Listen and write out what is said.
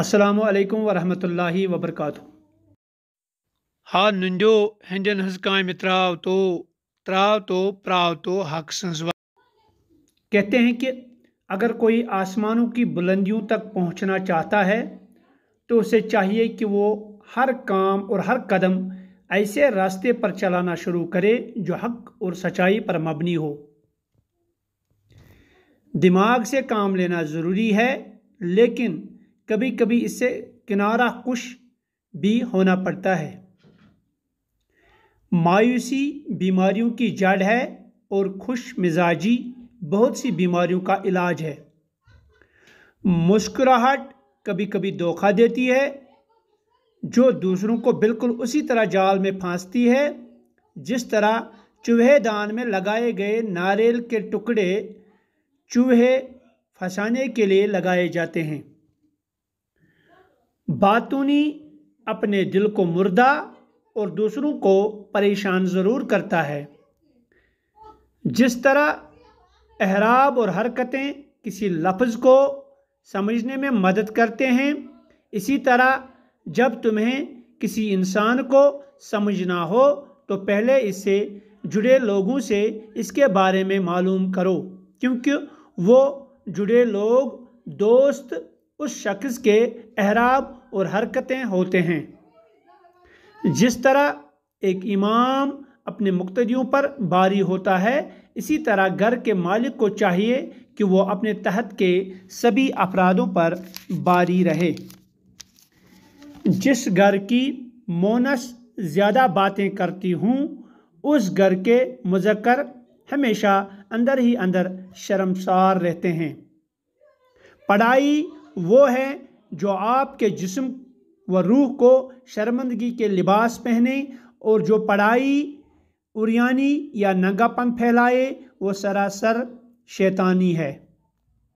अस्सलाम वालेकुम वरहमतुल्लाहि वबरकातु हा नंडियो हंडियन हज काम त्राव तो त्राव तो प्राव तो हक सज कहते हैं कि अगर कोई आसमानों की बुलंदियों तक पहुंचना चाहता है तो उसे चाहिए कि वो हर काम और हर कदम ऐसे रास्ते पर चलाना शुरू करे जो हक और सच्चाई पर मबनी हो दिमाग से काम लेना ज़रूरी है लेकिन कभी कभी इससे किनारा कुश भी होना पड़ता है मायूसी बीमारियों की जड़ है और खुश मिजाजी बहुत सी बीमारियों का इलाज है मुस्कुराहट कभी कभी धोखा देती है जो दूसरों को बिल्कुल उसी तरह जाल में फांसती है जिस तरह चूहे दान में लगाए गए नारियल के टुकड़े चूहे फंसाने के लिए लगाए जाते हैं बातूनी अपने दिल को मुर्दा और दूसरों को परेशान ज़रूर करता है जिस तरह अहराब और हरकतें किसी लफ्ज़ को समझने में मदद करते हैं इसी तरह जब तुम्हें किसी इंसान को समझना हो तो पहले इससे जुड़े लोगों से इसके बारे में मालूम करो क्योंकि वो जुड़े लोग दोस्त उस शख्स के अहराब और हरकतें होते हैं जिस तरह एक इमाम अपने मुक्तदियों पर बारी होता है इसी तरह घर के मालिक को चाहिए कि वो अपने तहत के सभी अफरादों पर बारी रहे जिस घर की मोनस ज़्यादा बातें करती हूँ उस घर के मुजक्कर हमेशा अंदर ही अंदर शर्मसार रहते हैं पढ़ाई वो है जो आपके जिस्म व रूह को शर्मंदगी के लिबास पहने और जो पढ़ाई उरियानी या नंगापन फैलाए वो सरासर शैतानी है